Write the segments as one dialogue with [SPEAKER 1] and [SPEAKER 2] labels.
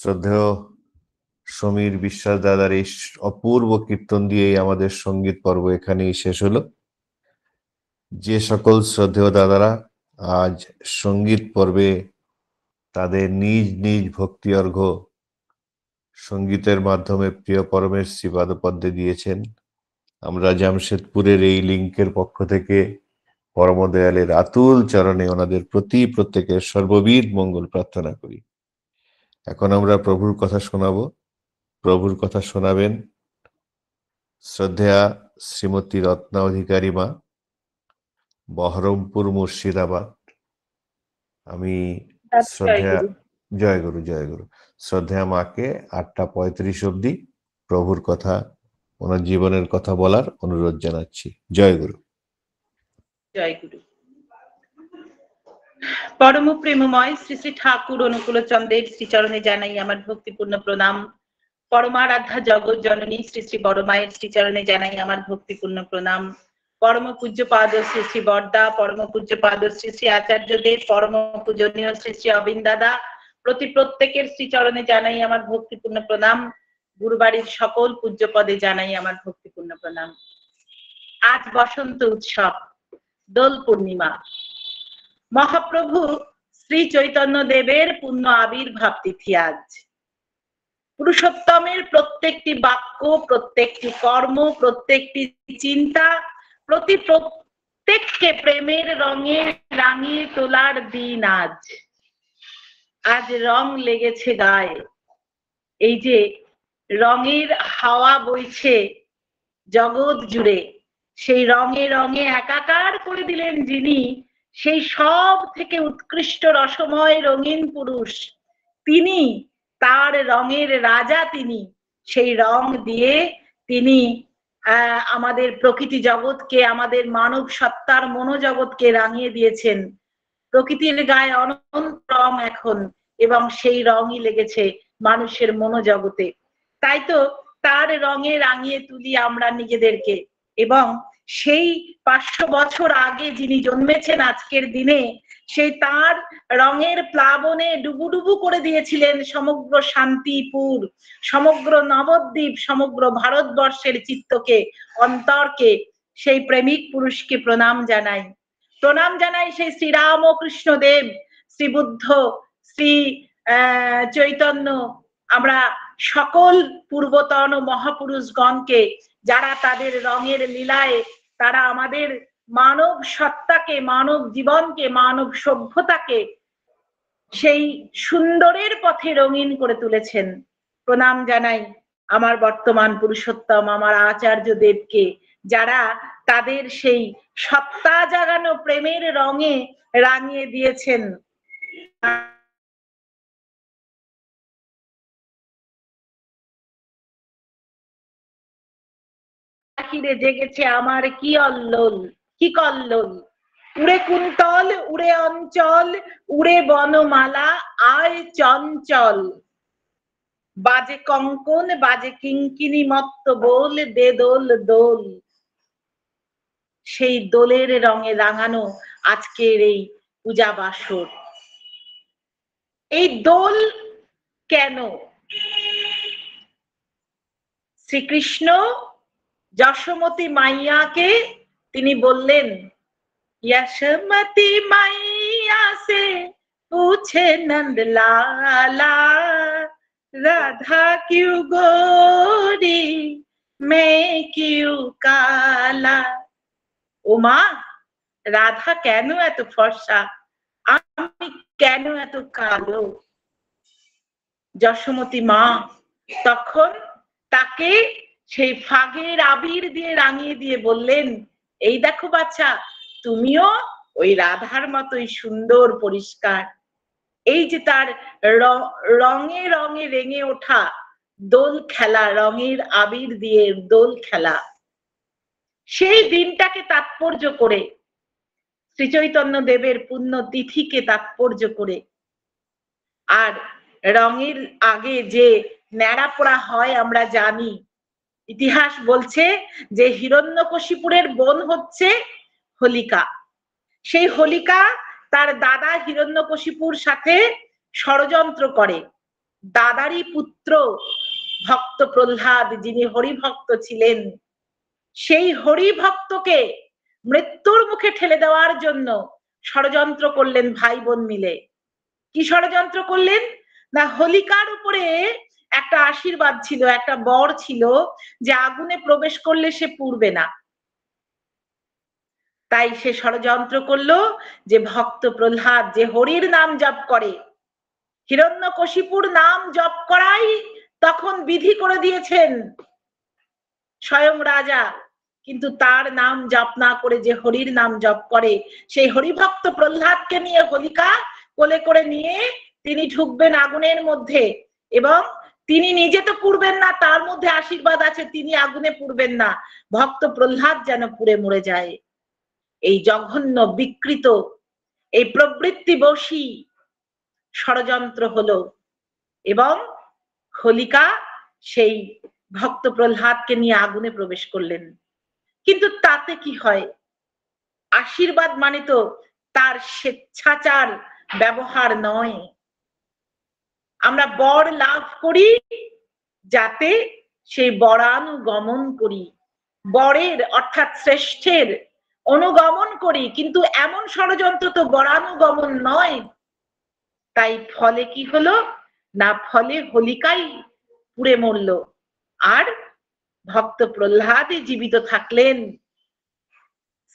[SPEAKER 1] শ্রদ্ধেয় সমীর বিশ্বাস দাদার এই অপূর্ব কীর্তন দিয়েই আমাদের সঙ্গীত পর্ব এখানেই শেষ হলো যে সকল শ্রদ্ধেয় দাদারা আজ সঙ্গীত পর্বে তাদের নিজ নিজ ভক্তি অর্ঘ সঙ্গীতের মাধ্যমে প্রিয় পরমের শ্রীপাদপদ্মে দিয়েছেন আমরা জামশেদপুরের এই লিঙ্কের পক্ষ থেকে পরমদয়ালের আতুল চরণে ওনাদের প্রতি প্রত্যেকের সর্ববিধ মঙ্গল প্রার্থনা করি এখন আমরা প্রভুর কথা শোনাব প্রভুর কথা শোনাবেন শ্রদ্ধেয়া শ্রীমতী রত্না অধিকারী মা বহরমপুর মুর্শিদাবাদ আমি আচ্ছা, শ্রদ্ধেয়া জয় গুরু জয় গুরু শ্রদ্ধেয়া মাকে আটটা পঁয়ত্রিশ অব্দি প্রভুর কথা ওনার জীবনের কথা বলার অনুরোধ জানাচ্ছি জয় গুরু জয়গুরু পরম প্রেমময় শ্রী শ্রী ঠাকুর অনুকূল চন্দ্রের শ্রীচরণে জানাই আমার ভক্তিপূর্ণ প্রণাম পরমারাধ্যা জগৎ জননী শ্রী শ্রী বড়মায়ের শ্রীচরণে জানাই আমার ভক্তিপূর্ণ প্রণাম পরম পূজ্য পাদ শ্রী শ্রী বর্দা পরম পূজ্য পাদ শ্রী শ্রী আচার্য দেব পরম পূজনীয় শ্রী শ্রী অবিন্দাদা প্রতি প্রত্যেকের শ্রীচরণে জানাই আমার ভক্তিপূর্ণ প্রণাম গুরুবাড়ির সকল পূজ্য পদে জানাই আমার ভক্তিপূর্ণ প্রণাম আজ বসন্ত উৎসব দোল পূর্ণিমা মহাপ্রভু শ্রী চৈতন্য দেবের পূর্ণ আবির্ভাব তিথি আজ পুরুষোত্তমের প্রত্যেকটি বাক্য প্রত্যেকটি কর্ম প্রত্যেকটি চিন্তা প্রতি প্রত্যেককে প্রেমের রঙে রাঙিয়ে তোলার দিন আজ আজ রং লেগেছে গায়ে এই যে রঙের হাওয়া বইছে জগৎ জুড়ে সেই রঙে রঙে একাকার করে দিলেন যিনি সেই সব থেকে উৎকৃষ্ট রসময় রঙিন পুরুষ তিনি তার রঙের রাজা তিনি সেই রং দিয়ে তিনি আমাদের প্রকৃতি জগৎকে আমাদের মানব সত্তার মনোজগৎকে রাঙিয়ে দিয়েছেন প্রকৃতির গায়ে অনন্ত রং এখন এবং সেই রঙই লেগেছে মানুষের মনোজগতে তাই তো তার রঙে রাঙিয়ে তুলি আমরা নিজেদেরকে এবং সেই পাঁচশো বছর আগে যিনি জন্মেছেন আজকের দিনে সেই তার রঙের প্লাবনে ডুবুডুবু করে দিয়েছিলেন সমগ্র শান্তিপুর সমগ্র নবদ্বীপ সমগ্র ভারতবর্ষের চিত্তকে অন্তরকে সেই প্রেমিক পুরুষকে প্রণাম জানাই প্রণাম জানাই সেই শ্রীরাম দেব শ্রী বুদ্ধ শ্রী চৈতন্য আমরা সকল পূর্বতন মহাপুরুষগণকে যারা তাদের রঙের লীলায় তারা আমাদের মানব সত্তাকে মানব জীবনকে মানব সভ্যতাকে সেই সুন্দরের পথে রঙিন করে তুলেছেন প্রণাম জানাই আমার বর্তমান পুরুষোত্তম আমার আচার্য দেবকে যারা তাদের সেই সত্তা জাগানো প্রেমের রঙে রাঙিয়ে দিয়েছেন পাখিরে জেগেছে আমার কি অল্লোল কি কল্লোল উড়ে কুন্তল উড়ে অঞ্চল উড়ে বনমালা আয় চঞ্চল বাজে কঙ্কন বাজে কিঙ্কিনি মত্ত বোল বেদোল দোল সেই দোলের রঙে রাঙানো আজকের এই পূজা বাসর এই দোল কেন শ্রীকৃষ্ণ যশোমতি মাইয়াকে তিনি বললেন यशमती মাইয়া से पूछे কিউ लाला राधा क्यों गोरी मैं ও মা রাধা কেন এত ফর্সা আমি কেন এত কালো যশোমতী মা তখন তাকে সেই ফাগের আবির দিয়ে রাঙিয়ে দিয়ে বললেন এই দেখো বাচ্চা তুমিও ওই রাধার মতোই সুন্দর পরিষ্কার এই যে তার রঙে রঙে রেঙে ওঠা দোল খেলা রঙের আবির দিয়ে দোল খেলা সেই দিনটাকে তাৎপর্য করে শ্রীচৈতন্য দেবের পুণ্য তিথিকে তাৎপর্য করে আর রঙের আগে যে ন্যাড়া পোড়া হয় আমরা জানি ইতিহাস বলছে যে হিরণ্যকশিপুরের বোন হচ্ছে হোলিকা সেই হোলিকা তার দাদা হিরণ্যকশিপুর সাথে ষড়যন্ত্র করে দাদারই পুত্র ভক্ত প্রহ্লাদ যিনি হরিভক্ত ছিলেন সেই হরিভক্তকে মৃত্যুর মুখে ঠেলে দেওয়ার জন্য ষড়যন্ত্র করলেন ভাই বোন মিলে কি ষড়যন্ত্র করলেন না হোলিকার উপরে একটা আশীর্বাদ ছিল একটা বর ছিল যে আগুনে প্রবেশ করলে সে পুড়বে না তাই সে ষড়যন্ত্র করলো যে ভক্ত প্রহ্লাদ যে হরির নাম জপ করে হিরণ্য কশিপুর নাম জপ করাই তখন বিধি করে দিয়েছেন স্বয়ং রাজা কিন্তু তার নাম জপ না করে যে হরির নাম জপ করে সেই হরিভক্ত প্রহ্লাদকে নিয়ে হোলিকা কোলে করে নিয়ে তিনি ঢুকবেন আগুনের মধ্যে এবং তিনি নিজে তো পুড়বেন না তার মধ্যে আশীর্বাদ আছে তিনি আগুনে পুড়বেন না ভক্ত প্রহ্লাদ যেন পুড়ে মরে যায় এই জঘন্য বিকৃত এই প্রবৃত্তি বসী ষড়যন্ত্র হলো এবং হোলিকা সেই ভক্ত প্রহ্লাদকে নিয়ে আগুনে প্রবেশ করলেন কিন্তু তাতে কি হয় আশীর্বাদ মানে তো তার স্বেচ্ছাচার ব্যবহার নয় আমরা বর লাভ করি যাতে সেই বরান গমন করি বরের অর্থাৎ শ্রেষ্ঠের অনুগমন করি কিন্তু এমন ষড়যন্ত্র তো বরানুগমন নয় তাই ফলে কি হলো না ফলে হোলিকাই পুড়ে মরল আর ভক্ত প্রহ্লাদে জীবিত থাকলেন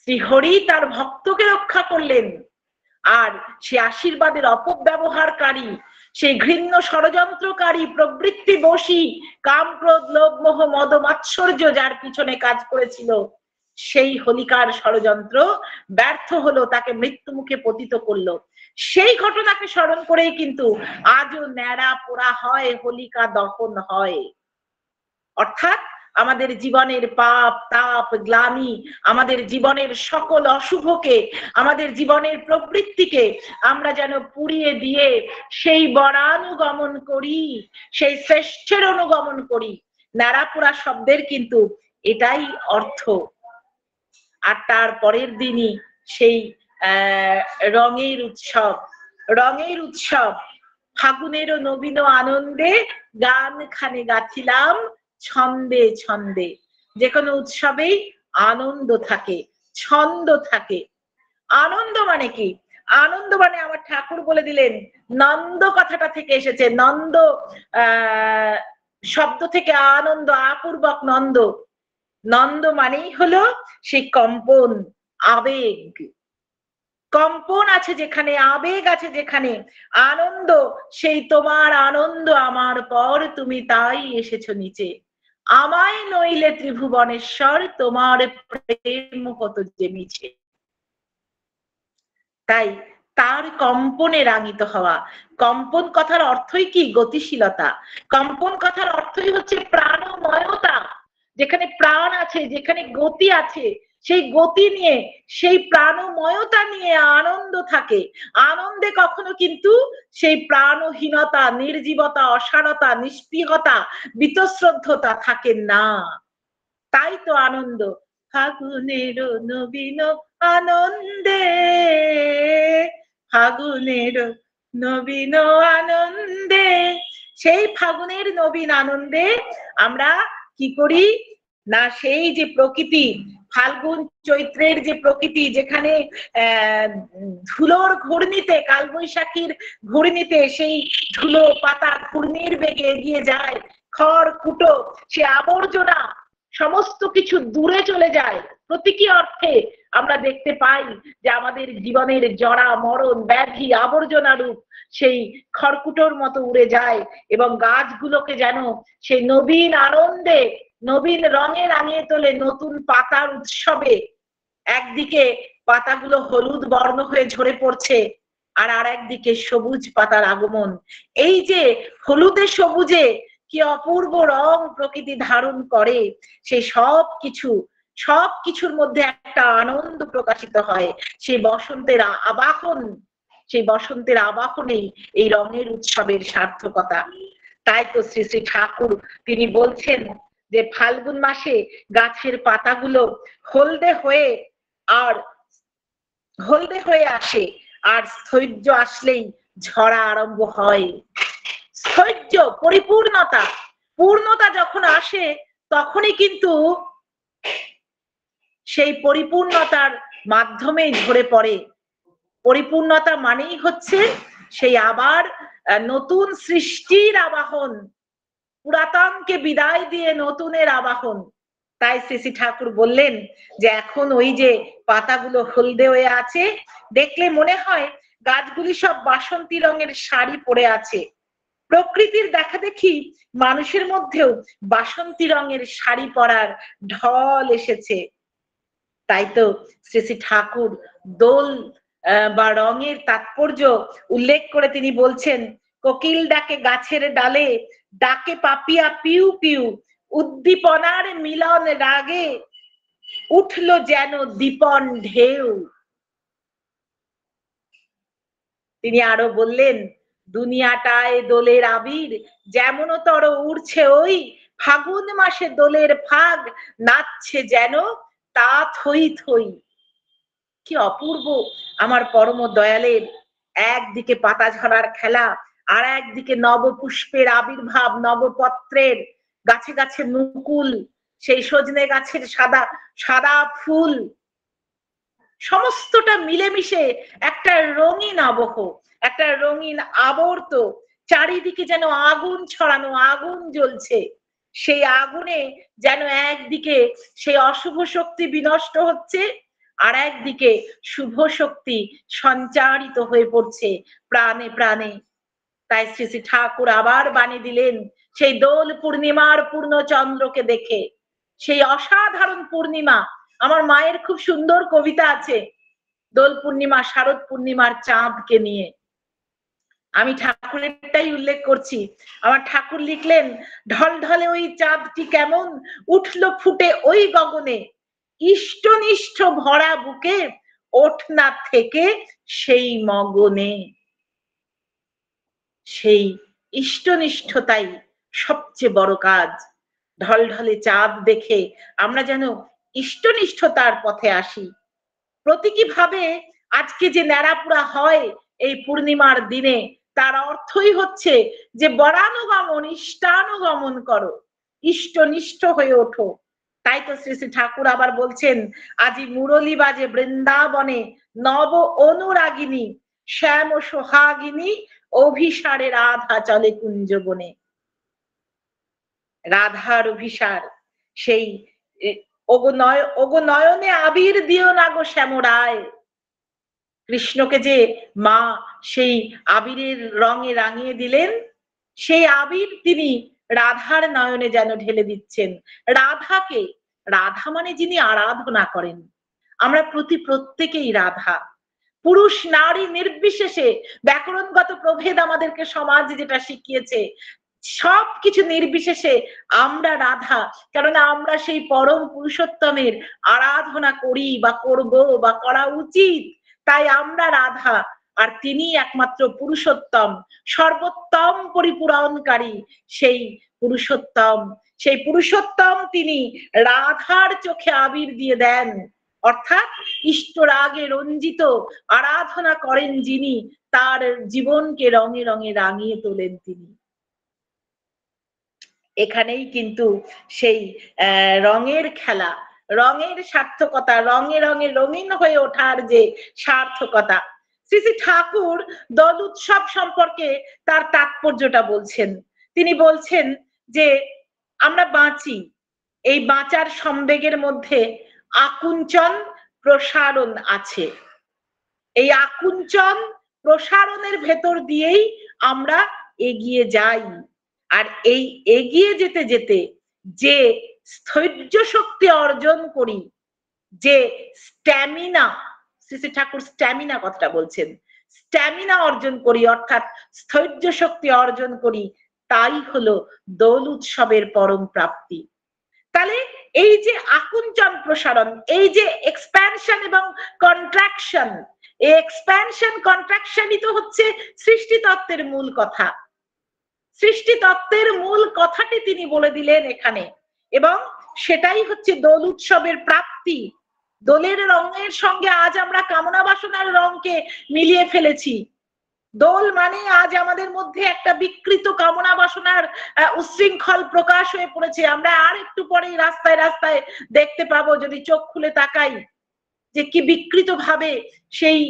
[SPEAKER 1] শ্রীহরি তার ভক্তকে রক্ষা করলেন আর সে আশীর্বাদের অপব্যবহারকারী সেই ঘৃণ্য ষড়যন্ত্রকারী প্রবৃত্তি বসী কামক্রোধ লোভমোহ মদ মাৎসর্য যার পিছনে কাজ করেছিল সেই হোলিকার ষড়যন্ত্র ব্যর্থ হলো তাকে মৃত্যু মুখে পতিত করলো সেই ঘটনাকে স্মরণ করেই কিন্তু আজও ন্যাড়া পোড়া হয় হোলিকা দহন হয় অর্থাৎ আমাদের জীবনের পাপ তাপ গ্লানি আমাদের জীবনের সকল অশুভকে আমাদের জীবনের প্রবৃত্তিকে আমরা যেন পুড়িয়ে দিয়ে সেই বরানুগমন করি সেই শ্রেষ্ঠের অনুগমন করি নারাপুরা শব্দের কিন্তু এটাই অর্থ আর তার পরের দিনই সেই রঙের উৎসব রঙের উৎসব ফাগুনেরও নবীন আনন্দে গান খানে গাছিলাম ছন্দে ছন্দে যে কোনো উৎসবেই আনন্দ থাকে ছন্দ থাকে আনন্দ মানে কি আনন্দ মানে আমার ঠাকুর বলে দিলেন নন্দ কথাটা থেকে এসেছে নন্দ শব্দ থেকে আনন্দ আপূর্বক নন্দ নন্দ মানেই হলো সেই কম্পন আবেগ কম্পন আছে যেখানে আবেগ আছে যেখানে আনন্দ সেই তোমার আনন্দ আমার পর তুমি তাই এসেছো নিচে আমায় নইলে ত্রিভুবনেশ্বর তোমার প্রেম কত যে মিছে তাই তার কম্পনে রাঙিত হওয়া কম্পন কথার অর্থই কি গতিশীলতা কম্পন কথার অর্থই হচ্ছে প্রাণময়তা যেখানে প্রাণ আছে যেখানে গতি আছে সেই গতি নিয়ে সেই প্রাণময়তা নিয়ে আনন্দ থাকে আনন্দে কখনো কিন্তু সেই প্রাণহীনতা নির্জীবতা অসারতা নিষ্পৃহতা বিতশ্রদ্ধতা থাকে না তাই তো আনন্দ ফাগুনের নবীন আনন্দে ফাগুনের নবীন আনন্দে সেই ফাগুনের নবীন আনন্দে আমরা কি করি না সেই যে প্রকৃতি ফাল্গুন চৈত্রের যে প্রকৃতি যেখানে ধুলোর ঘূর্ণিতে কালবৈশাখীর ঘূর্ণিতে সেই ধুলো পাতা ঘূর্ণির বেগে এগিয়ে যায় খড় কুটো সে আবর্জনা সমস্ত কিছু দূরে চলে যায় প্রতীকী অর্থে আমরা দেখতে পাই যে আমাদের জীবনের জড়া মরণ ব্যাধি আবর্জনা রূপ সেই খড়কুটোর মতো উড়ে যায় এবং গাছগুলোকে যেন সেই নবীন আনন্দে নবীন রঙে রাঙিয়ে তোলে নতুন পাতার উৎসবে একদিকে পাতাগুলো হলুদ বর্ণ হয়ে ঝরে পড়ছে আর আর একদিকে সবুজ পাতার আগমন এই যে হলুদে সবুজে কি অপূর্ব রং প্রকৃতি ধারণ করে সেই সব কিছু সব কিছুর মধ্যে একটা আনন্দ প্রকাশিত হয় সেই বসন্তের আবাহন সেই বসন্তের আবাহনেই এই রঙের উৎসবের সার্থকতা তাই তো শ্রী শ্রী ঠাকুর তিনি বলছেন যে ফাল্গুন মাসে গাছের পাতাগুলো হলদে হয়ে আর হলদে হয়ে আসে আর সৈর্য আসলেই ঝরা আরম্ভ হয় সৈর্য পরিপূর্ণতা পূর্ণতা যখন আসে তখনই কিন্তু সেই পরিপূর্ণতার মাধ্যমে ঝরে পড়ে পরিপূর্ণতা মানেই হচ্ছে সেই আবার নতুন সৃষ্টির আবাহন পুরাতনকে বিদায় দিয়ে নতুনের আবাহন তাই শ্রী ঠাকুর বললেন যে এখন ওই যে পাতাগুলো হলদে হয়ে আছে দেখলে মনে হয় গাছগুলি সব বাসন্তী রঙের শাড়ি পরে আছে প্রকৃতির দেখা দেখি মানুষের মধ্যেও বাসন্তী রঙের শাড়ি পরার ঢল এসেছে তাই তো শ্রী শ্রী ঠাকুর দোল বা রঙের তাৎপর্য উল্লেখ করে তিনি বলছেন কোকিল ডাকে গাছের ডালে ডাকে পাপিয়া পিউ পিউ উদ্দীপনার মিলন রাগে উঠল যেন দীপন ঢেউ তিনি আরো বললেন দুনিয়াটায় দোলের আবির তর উড়ছে ওই ফাগুন মাসে দোলের ফাগ নাচছে যেন তা থই থই কি অপূর্ব আমার পরম দয়ালের একদিকে পাতা ঝরার খেলা আর একদিকে নবপুষ্পের আবির্ভাব নবপত্রের গাছে গাছে মুকুল সেই সজনে গাছের সাদা সাদা ফুল সমস্তটা মিলেমিশে একটা রঙিন আবহ একটা রঙিন আবর্ত চারিদিকে যেন আগুন ছড়ানো আগুন জ্বলছে সেই আগুনে যেন একদিকে সেই অশুভ শক্তি বিনষ্ট হচ্ছে আর একদিকে শুভ শক্তি সঞ্চারিত হয়ে পড়ছে প্রাণে প্রাণে তাই শ্রী শ্রী ঠাকুর আবার বাণী দিলেন সেই দোল পূর্ণিমার পূর্ণ চন্দ্রকে দেখে সেই অসাধারণ পূর্ণিমা আমার মায়ের খুব সুন্দর কবিতা আছে দোল পূর্ণিমা শারদ পূর্ণিমার চাঁদকে নিয়ে আমি ঠাকুরেরটাই উল্লেখ করছি আমার ঠাকুর লিখলেন ঢল ঢলে ওই চাঁদটি কেমন উঠল ফুটে ওই গগনে ইষ্টনিষ্ঠ ভরা বুকে ওঠনা থেকে সেই মগনে সেই ইষ্টনিষ্ঠতাই সবচেয়ে বড় কাজ ঢলঢলে চাঁদ দেখে আমরা যেন ইষ্টনিষ্ঠতার পথে আসি প্রতীকী ভাবে আজকে যে ন্যাড়াপুরা হয় এই পূর্ণিমার দিনে তার অর্থই হচ্ছে যে বরানুগমন ইষ্টানুগমন করো ইষ্টনিষ্ঠ হয়ে ওঠো তাই তো শ্রী শ্রী ঠাকুর আবার বলছেন আজি মুরলী বাজে বৃন্দাবনে নব অনুরাগিনী শ্যাম সোহাগিনী অভিসারে রাধা চলে কুঞ্জ বনে রাধার অভিসার সেই ওগো নয় ওগো নয়নে আবির দিও না গো শ্যামরায় কৃষ্ণকে যে মা সেই আবিরের রঙে রাঙিয়ে দিলেন সেই আবির তিনি রাধার নয়নে যেন ঢেলে দিচ্ছেন রাধাকে রাধা মানে যিনি আরাধনা করেন আমরা প্রতি প্রত্যেকেই রাধা পুরুষ নারী নির্বিশেষে ব্যাকরণগত প্রভেদ আমাদেরকে সমাজ যেটা শিখিয়েছে সব কিছু নির্বিশেষে আমরা রাধা কেননা আমরা সেই পরম পুরুষোত্তমের আরাধনা করি বা করব বা করা উচিত তাই আমরা রাধা আর তিনি একমাত্র পুরুষোত্তম সর্বোত্তম পরিপূরণকারী সেই পুরুষোত্তম সেই পুরুষোত্তম তিনি রাধার চোখে আবির দিয়ে দেন অর্থাৎ ইষ্টরাগে রঞ্জিত আরাধনা করেন যিনি তার জীবনকে রঙে রঙে রাঙিয়ে তোলেন তিনি এখানেই কিন্তু সেই রঙের খেলা রঙের সার্থকতা রঙে রঙে রঙিন হয়ে ওঠার যে সার্থকতা শ্রী শ্রী ঠাকুর দল উৎসব সম্পর্কে তার তাৎপর্যটা বলছেন তিনি বলছেন যে আমরা বাঁচি এই বাঁচার সম্বেগের মধ্যে আকুঞ্চন প্রসারণ আছে এই আকুঞ্চন প্রসারণের ভেতর দিয়েই আমরা এগিয়ে যাই আর এই এগিয়ে যেতে যেতে যে স্থৈর্য শক্তি অর্জন করি যে স্ট্যামিনা শ্রী ঠাকুর স্ট্যামিনা কথাটা বলছেন স্ট্যামিনা অর্জন করি অর্থাৎ স্থৈর্য শক্তি অর্জন করি তাই হলো দোল উৎসবের পরম প্রাপ্তি তাহলে এই যে আকুঞ্চন প্রসারণ এই যে এক্সপ্যানশন এবং কন্ট্রাকশন এক্সপ্যানশন কন্ট্রাকশনই তো হচ্ছে সৃষ্টি তত্ত্বের মূল কথা সৃষ্টি তত্ত্বের মূল কথাটি তিনি বলে দিলেন এখানে এবং সেটাই হচ্ছে দোল উৎসবের প্রাপ্তি দোলের রঙের সঙ্গে আজ আমরা কামনা বাসনার রঙকে মিলিয়ে ফেলেছি দোল মানে আজ আমাদের মধ্যে একটা বিকৃত কামনা বাসনার উচ্ছৃঙ্খল প্রকাশ হয়ে পড়েছে আমরা আর একটু পরেই রাস্তায় রাস্তায় দেখতে পাবো যদি চোখ খুলে তাকাই যে কি বিকৃত ভাবে সেই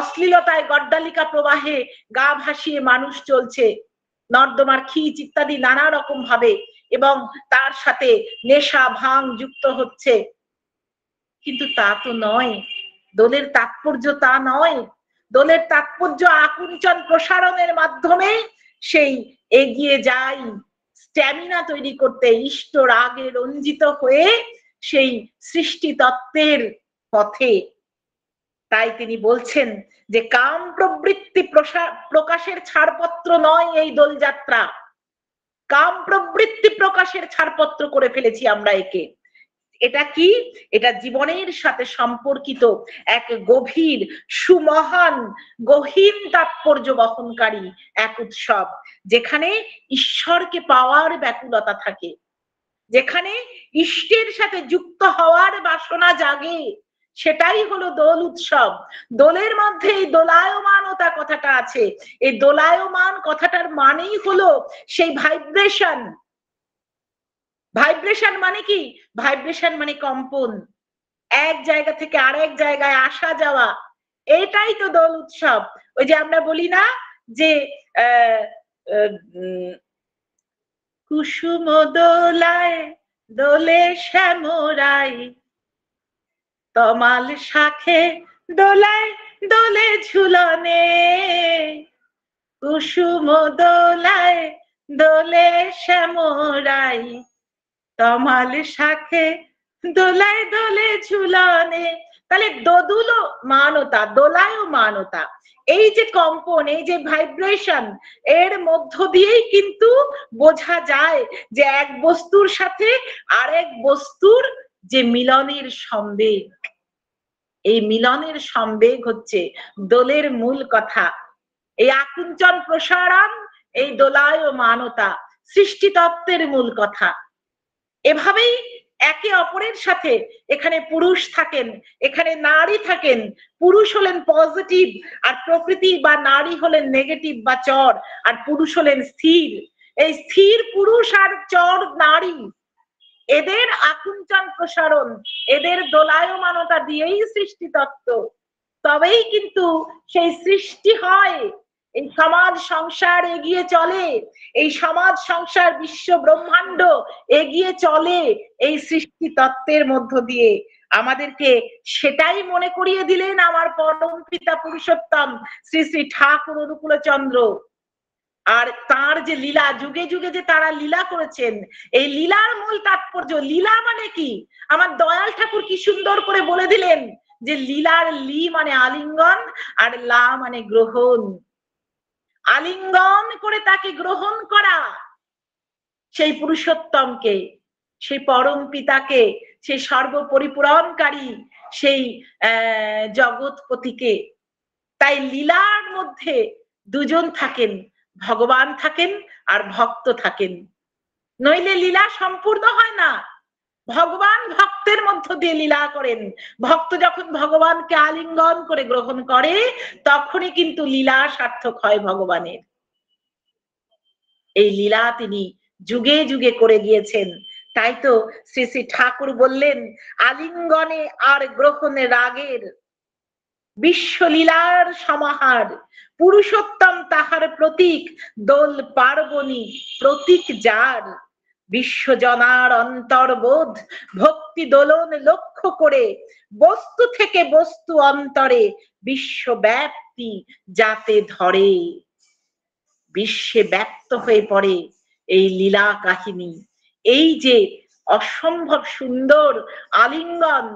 [SPEAKER 1] অশ্লীলতায় গড্ডালিকা প্রবাহে গা ভাসিয়ে মানুষ চলছে নর্দমার খিচ ইত্যাদি নানা রকম ভাবে এবং তার সাথে নেশা ভাং যুক্ত হচ্ছে কিন্তু তা তো নয় দোলের তাৎপর্য তা নয় দোলের তাৎপর্য আকুঞ্চন প্রসারণের মাধ্যমে সেই এগিয়ে যাই স্ট্যামিনা তৈরি করতে ইষ্ট রাগে রঞ্জিত হয়ে সেই সৃষ্টি তত্ত্বের পথে তাই তিনি বলছেন যে কাম প্রবৃত্তি প্রকাশের ছাড়পত্র নয় এই দোলযাত্রা কাম প্রবৃত্তি প্রকাশের ছাড়পত্র করে ফেলেছি আমরা একে এটা কি এটা জীবনের সাথে সম্পর্কিত এক গভীর সুমহান গহীন তাৎপর্য বহনকারী এক উৎসব যেখানে ঈশ্বরকে পাওয়ার ব্যাকুলতা থাকে যেখানে ইষ্টের সাথে যুক্ত হওয়ার বাসনা জাগে সেটাই হলো দোল উৎসব দোলের মধ্যে এই দোলায়মানতা কথাটা আছে এই দোলায়মান কথাটার মানেই হলো সেই ভাইব্রেশন ভাইব্রেশন মানে কি ভাইব্রেশন মানে কম্পন এক জায়গা থেকে আরেক জায়গায় আসা যাওয়া এটাই তো দোল উৎসব ওই যে আমরা বলি না যে কুসুম দোলায় দোলে শ্যামরাই তমাল শাখে দোলায় দোলে ঝুলনে কুসুম দোলায় দোলে শ্যামরাই তমাল সাথে দোলায় দোলে ঝুলনে তাহলে দোদুলো মানতা দোলায় মানতা এই যে কম্পন এই যে ভাইব্রেশন এর মধ্য দিয়েই কিন্তু বোঝা যায় যে এক বস্তুর সাথে আরেক বস্তুর যে মিলনের সম্বেগ এই মিলনের সম্বেগ হচ্ছে দোলের মূল কথা এই আকুঞ্চন প্রসারণ এই দোলায় মানতা সৃষ্টিতত্ত্বের মূল কথা এভাবেই একে অপরের সাথে এখানে পুরুষ থাকেন এখানে নারী থাকেন পুরুষ হলেন পজিটিভ আর প্রকৃতি বা নারী হলেন নেগেটিভ বা চর আর পুরুষ হলেন স্থির এই স্থির পুরুষ আর চর নারী এদের আকুঞ্চন প্রসারণ এদের দোলায়মানতা দিয়েই সৃষ্টি তত্ত্ব তবেই কিন্তু সেই সৃষ্টি হয় এই সমাজ সংসার এগিয়ে চলে এই সমাজ সংসার বিশ্ব ব্রহ্মাণ্ড এগিয়ে চলে এই সৃষ্টি তত্ত্বের মধ্য দিয়ে আমাদেরকে সেটাই মনে করিয়ে দিলেন আমার পরম পিতা পুরুষোত্তম শ্রী শ্রী ঠাকুর চন্দ্র আর তার যে লীলা যুগে যুগে যে তারা লীলা করেছেন এই লীলার মূল তাৎপর্য লীলা মানে কি আমার দয়াল ঠাকুর কি সুন্দর করে বলে দিলেন যে লীলার লি মানে আলিঙ্গন আর লা মানে গ্রহণ আলিঙ্গন করে তাকে গ্রহণ করা সেই পুরুষোত্তমকে সেই পরম পিতাকে সেই সর্বপরিপূরণকারী সেই জগৎপতিকে তাই লীলার মধ্যে দুজন থাকেন ভগবান থাকেন আর ভক্ত থাকেন নইলে লীলা সম্পূর্ণ হয় না ভগবান ভক্তের মধ্য দিয়ে লীলা করেন ভক্ত যখন ভগবানকে আলিঙ্গন করে গ্রহণ করে তখনই কিন্তু লীলা সার্থক হয় ভগবানের এই লীলা তিনি যুগে যুগে করে গিয়েছেন তাই তো শ্রী শ্রী ঠাকুর বললেন আলিঙ্গনে আর গ্রহণে রাগের বিশ্বলীলার সমাহার পুরুষোত্তম তাহার প্রতীক দোল পার্বণী প্রতীক যার বিশ্বজনার অন্তর্বোধ ভক্তি দোলন লক্ষ্য করে বস্তু থেকে বস্তু অন্তরে বিশ্বব্যাপ্তি যাতে ধরে বিশ্বে ব্যক্ত হয়ে পড়ে এই লীলা কাহিনী এই যে অসম্ভব সুন্দর আলিঙ্গন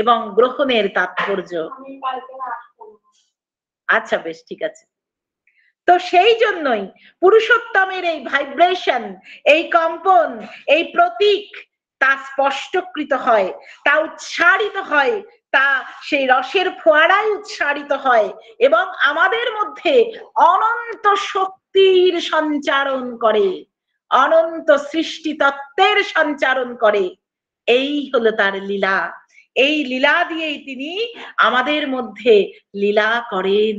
[SPEAKER 1] এবং গ্রহণের তাৎপর্য আচ্ছা বেশ ঠিক আছে তো সেই জন্যই পুরুষোত্তমের এই ভাইব্রেশন এই কম্পন এই প্রতীক তা স্পষ্টকৃত হয় তা উচ্চারিত হয় তা সেই রসের ফোয়ারায় উচ্চারিত হয় এবং আমাদের মধ্যে অনন্ত শক্তির সঞ্চারণ করে অনন্ত সৃষ্টি তত্ত্বের সঞ্চারণ করে এই হলো তার লীলা এই লীলা দিয়েই তিনি আমাদের মধ্যে লীলা করেন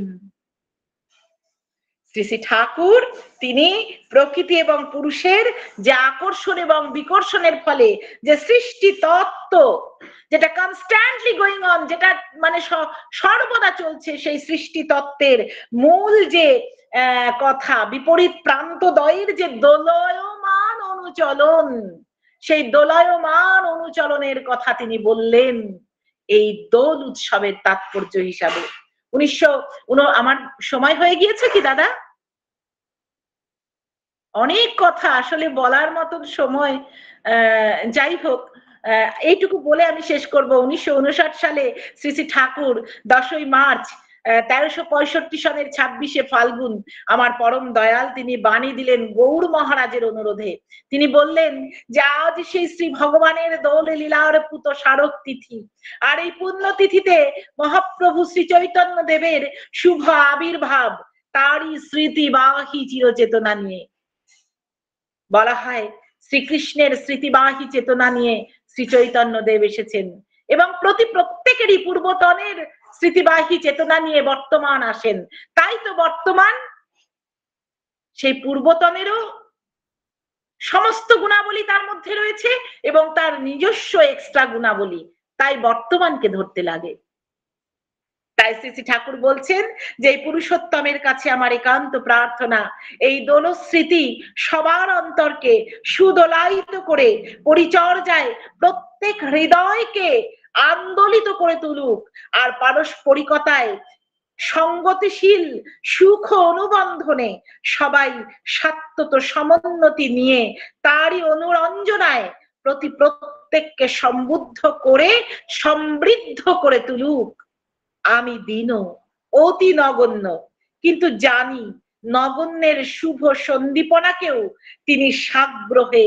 [SPEAKER 1] শ্রী শ্রী ঠাকুর তিনি প্রকৃতি এবং পুরুষের যে আকর্ষণ এবং বিকর্ষণের ফলে যে সৃষ্টি তত্ত্ব যেটা কনস্ট্যান্টলি গোয়িং অন যেটা মানে সর্বদা চলছে সেই সৃষ্টি তত্ত্বের মূল যে কথা বিপরীত প্রান্ত দয়ের যে দোলয়মান অনুচলন সেই দোলয়মান অনুচলনের কথা তিনি বললেন এই দোল উৎসবের তাৎপর্য হিসাবে উনিশশো আমার সময় হয়ে গিয়েছে কি দাদা অনেক কথা আসলে বলার মতন সময় যাই হোক এইটুকু বলে আমি শেষ করব উনিশশো সালে শ্রী শ্রী ঠাকুর দশই মার্চ তেরোশো পঁয়ষট্টি সনের ছাব্বিশে ফাল্গুন আমার পরম দয়াল তিনি বাণী দিলেন গৌর মহারাজের অনুরোধে তিনি বললেন যে আজ সেই শ্রী ভগবানের দৌলে লীলার পুত স্মারক তিথি আর এই পুণ্য তিথিতে মহাপ্রভু শ্রী চৈতন্য দেবের শুভ আবির্ভাব তারই স্মৃতি বাহি চিরচেতনা নিয়ে বলা হয় শ্রীকৃষ্ণের স্মৃতিবাহী চেতনা নিয়ে শ্রী চৈতন্য দেব এসেছেন এবং প্রতি প্রত্যেকেরই পূর্বতনের স্মৃতিবাহী চেতনা নিয়ে বর্তমান আসেন তাই তো বর্তমান সেই পূর্বতনেরও সমস্ত গুণাবলী তার মধ্যে রয়েছে এবং তার নিজস্ব এক্সট্রা গুণাবলী তাই বর্তমানকে ধরতে লাগে তাই শ্রী ঠাকুর বলছেন যে পুরুষোত্তমের কাছে আমার একান্ত প্রার্থনা এই দোলস্মৃতি সবার অন্তরকে সুদলায়িত করে পরিচর্যায় প্রত্যেক হৃদয়কে আন্দোলিত করে তুলুক আর পারস্পরিকতায় সঙ্গতিশীল সুখ অনুবন্ধনে সবাই সাত্যত সমোন্নতি নিয়ে তারই অনুরঞ্জনায় প্রতি প্রত্যেককে সমৃদ্ধ করে সমৃদ্ধ করে তুলুক আমি দিন অতি নগণ্য কিন্তু জানি নগণ্যের শুভ সন্দীপনাকেও তিনি সাগ্রহে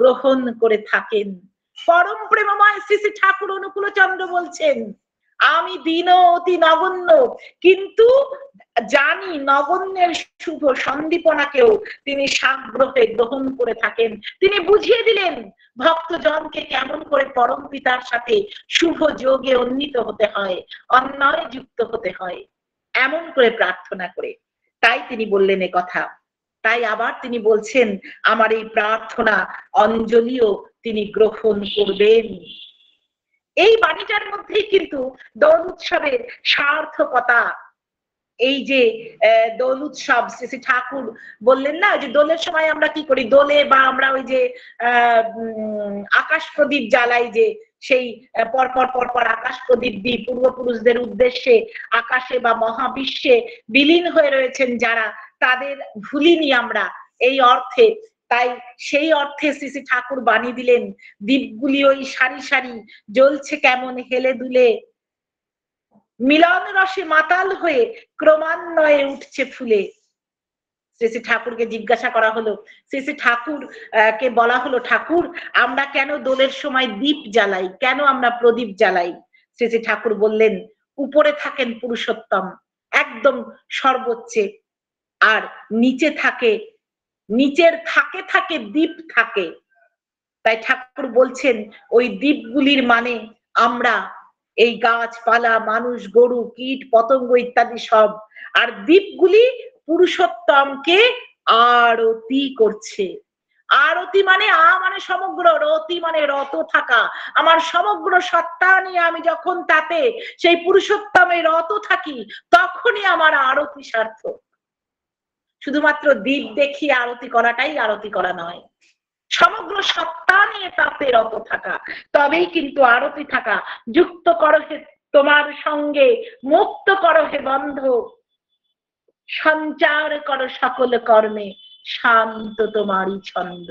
[SPEAKER 1] গ্রহণ করে থাকেন পরম প্রেমময় শ্রী শ্রী ঠাকুর চন্দ্র বলছেন আমি দিন অতি নগণ্য কিন্তু জানি নগণ্যের শুভ সন্দীপনাকেও তিনি সাগ্রহে গ্রহণ করে থাকেন তিনি বুঝিয়ে দিলেন ভক্তজনকে কেমন করে পরম পিতার সাথে শুভ যোগে উন্নীত হতে হয় অন্যায় যুক্ত হতে হয় এমন করে প্রার্থনা করে তাই তিনি বললেন এ কথা তাই আবার তিনি বলছেন আমার এই প্রার্থনা অঞ্জলিও তিনি গ্রহণ করবেন এই বাণীটার মধ্যেই কিন্তু দোল উৎসবের সার্থকতা এই যে দোল উৎসব শ্রী ঠাকুর বললেন না যে দোলের সময় আমরা কি করি দোলে বা আমরা ওই যে আকাশ প্রদীপ জ্বালাই যে সেই পরপর পরপর আকাশ প্রদীপ দি পূর্বপুরুষদের উদ্দেশ্যে আকাশে বা মহাবিশ্বে বিলীন হয়ে রয়েছেন যারা তাদের ভুলিনি আমরা এই অর্থে তাই সেই অর্থে শ্রী ঠাকুর বাণী দিলেন দ্বীপগুলি ওই সারি সারি জ্বলছে কেমন হেলে দুলে মিলন রসে মাতাল হয়ে ক্রমান্বয়ে উঠছে ফুলে শ্রী শ্রী ঠাকুরকে জিজ্ঞাসা করা হলো শ্রী শ্রী ঠাকুর কে বলা হলো ঠাকুর আমরা কেন দোলের সময় দীপ জ্বালাই কেন আমরা প্রদীপ জ্বালাই শ্রী শ্রী ঠাকুর বললেন উপরে থাকেন পুরুষোত্তম একদম সর্বোচ্চে আর নিচে থাকে নিচের থাকে থাকে দ্বীপ থাকে তাই ঠাকুর বলছেন ওই দ্বীপগুলির মানে আমরা এই গাছপালা মানুষ গরু কীট পতঙ্গ ইত্যাদি সব আর দ্বীপগুলি পুরুষোত্তমকে আরতি করছে আরতি মানে আ মানে সমগ্র রতি মানে রত থাকা আমার সমগ্র সত্তা নিয়ে আমি যখন তাতে সেই পুরুষোত্তমে রত থাকি তখনই আমার আরতি সার্থক শুধুমাত্র দ্বীপ দেখিয়ে আরতি করাটাই আরতি করা নয় সমগ্র সত্তা নিয়ে তাতে রত থাকা তবেই কিন্তু আরতি থাকা যুক্ত করো হে তোমার সঙ্গে মুক্ত করো হে বন্ধ সঞ্চার করো সকল কর্মে শান্ত তোমারই ছন্দ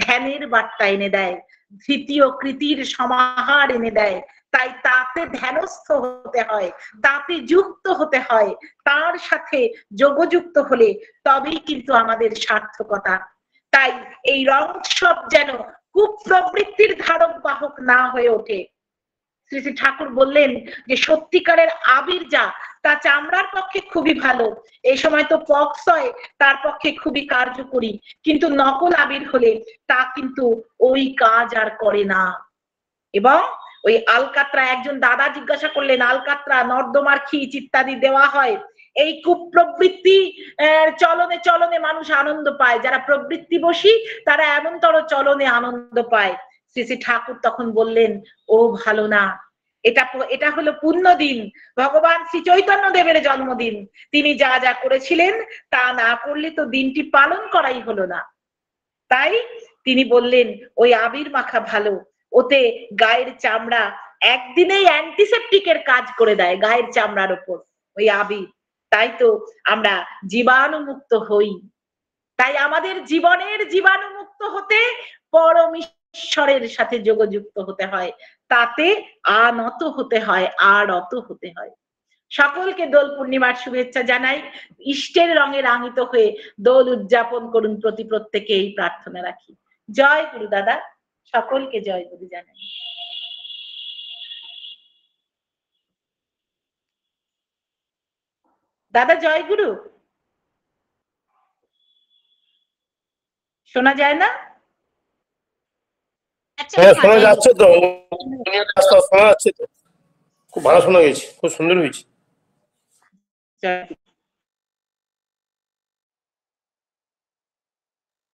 [SPEAKER 1] ধ্যানের বার্তা এনে দেয় দ্বিতীয় কৃতির সমাহার এনে দেয় তাই তাতে ধ্যানস্থ হতে হয় তাতে যুক্ত হতে হয় তার সাথে যোগযুক্ত হলে তবেই কিন্তু আমাদের সার্থকতা তাই এই রং উৎসব যেন খুব প্রবৃত্তির ধারক বাহক না হয়ে ওঠে শ্রী শ্রী ঠাকুর বললেন যে সত্যিকারের আবির যা তা চামড়ার পক্ষে খুবই ভালো এই সময় তো পক্স হয় তার পক্ষে খুবই কার্যকরী কিন্তু নকল আবির হলে তা কিন্তু ওই কাজ আর করে না এবং ওই আলকাত্রা একজন দাদা জিজ্ঞাসা করলেন আলকাত্রা নর্দমার খিচ ইত্যাদি দেওয়া হয় এই কুপ্রবৃত্তি চলনে চলনে মানুষ আনন্দ পায় যারা প্রবৃত্তি বসী তারা এমনতর চলনে আনন্দ পায় শ্রী শ্রী ঠাকুর তখন বললেন ও ভালো না এটা এটা হলো পূর্ণ দিন ভগবান শ্রী চৈতন্য দেবের জন্মদিন তিনি যা যা করেছিলেন তা না করলে তো দিনটি পালন করাই হলো না তাই তিনি বললেন ওই আবির মাখা ভালো ওতে গায়ের চামড়া একদিনেই অ্যান্টিসেপ্টিকের কাজ করে দেয় গায়ের চামড়ার ওপর ওই আবির তাই তো আমরা জীবাণুমুক্ত হই তাই আমাদের জীবনের জীবাণুমুক্ত হতে পরম ঈশ্বরের সাথে যোগযুক্ত হতে হয় তাতে আনত হতে হয় আর অত হতে হয় সকলকে দোল পূর্ণিমার শুভেচ্ছা জানাই ইষ্টের রঙে রাঙিত হয়ে দোল উদযাপন করুন প্রতি প্রত্যেকে এই প্রার্থনা রাখি জয় গুরু দাদা সকলকে জয় গুরু জানাই দাদা জয়গুরু শোনা যায় না আচ্ছা, হ্যাঁ, শোনা যাচ্ছে তো শোনা যাচ্ছে তো খুব ভালো শোনা গেছে খুব সুন্দর হয়েছে